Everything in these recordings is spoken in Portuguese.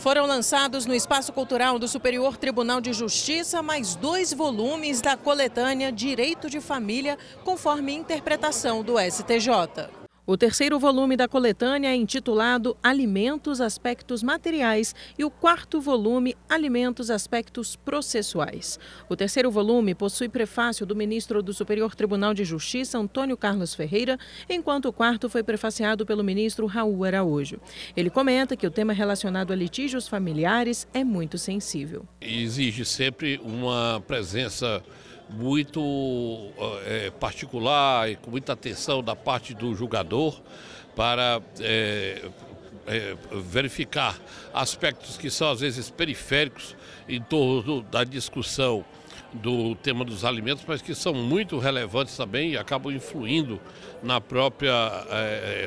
Foram lançados no Espaço Cultural do Superior Tribunal de Justiça mais dois volumes da coletânea Direito de Família, conforme interpretação do STJ. O terceiro volume da coletânea é intitulado Alimentos, Aspectos Materiais e o quarto volume Alimentos, Aspectos Processuais. O terceiro volume possui prefácio do ministro do Superior Tribunal de Justiça, Antônio Carlos Ferreira, enquanto o quarto foi prefaciado pelo ministro Raul Araújo. Ele comenta que o tema relacionado a litígios familiares é muito sensível. Exige sempre uma presença muito é, particular e com muita atenção da parte do julgador para é, é, verificar aspectos que são às vezes periféricos em torno da discussão do tema dos alimentos, mas que são muito relevantes também e acabam influindo na própria,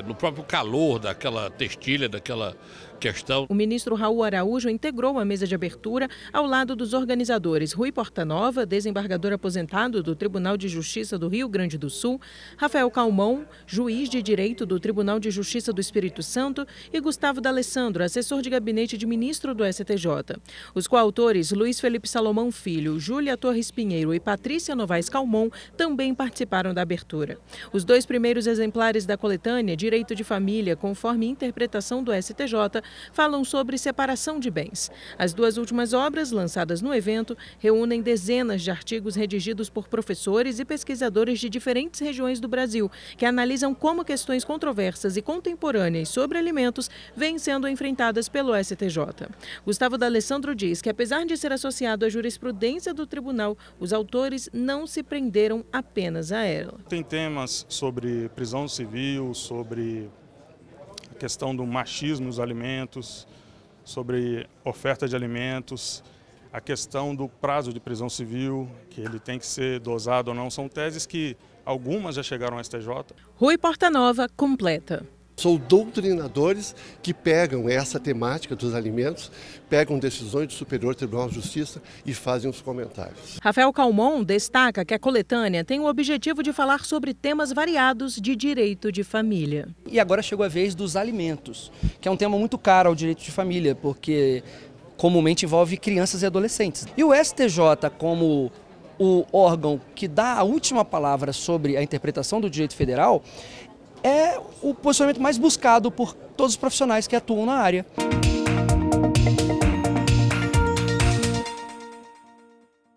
no próprio calor daquela textilha, daquela questão. O ministro Raul Araújo integrou a mesa de abertura ao lado dos organizadores Rui Portanova, desembargador aposentado do Tribunal de Justiça do Rio Grande do Sul, Rafael Calmon, juiz de direito do Tribunal de Justiça do Espírito Santo, e Gustavo D'Alessandro, assessor de gabinete de ministro do STJ. Os coautores Luiz Felipe Salomão Filho, Júlia Torres Pinheiro e Patrícia Novaes Calmon também participaram da abertura. Os dois primeiros exemplares da coletânea Direito de Família, conforme interpretação do STJ, falam sobre separação de bens. As duas últimas obras, lançadas no evento, reúnem dezenas de artigos redigidos por professores e pesquisadores de diferentes regiões do Brasil, que analisam como questões controversas e contemporâneas sobre alimentos vêm sendo enfrentadas pelo STJ. Gustavo D'Alessandro diz que, apesar de ser associado à jurisprudência do tribunal, os autores não se prenderam apenas a ela. Tem temas sobre prisão civil, sobre questão do machismo nos alimentos, sobre oferta de alimentos, a questão do prazo de prisão civil, que ele tem que ser dosado ou não, são teses que algumas já chegaram ao STJ. Rui Portanova completa. São doutrinadores que pegam essa temática dos alimentos, pegam decisões do Superior Tribunal de Justiça e fazem os comentários. Rafael Calmon destaca que a coletânea tem o objetivo de falar sobre temas variados de direito de família. E agora chegou a vez dos alimentos, que é um tema muito caro ao direito de família, porque comumente envolve crianças e adolescentes. E o STJ, como o órgão que dá a última palavra sobre a interpretação do direito federal, é o posicionamento mais buscado por todos os profissionais que atuam na área.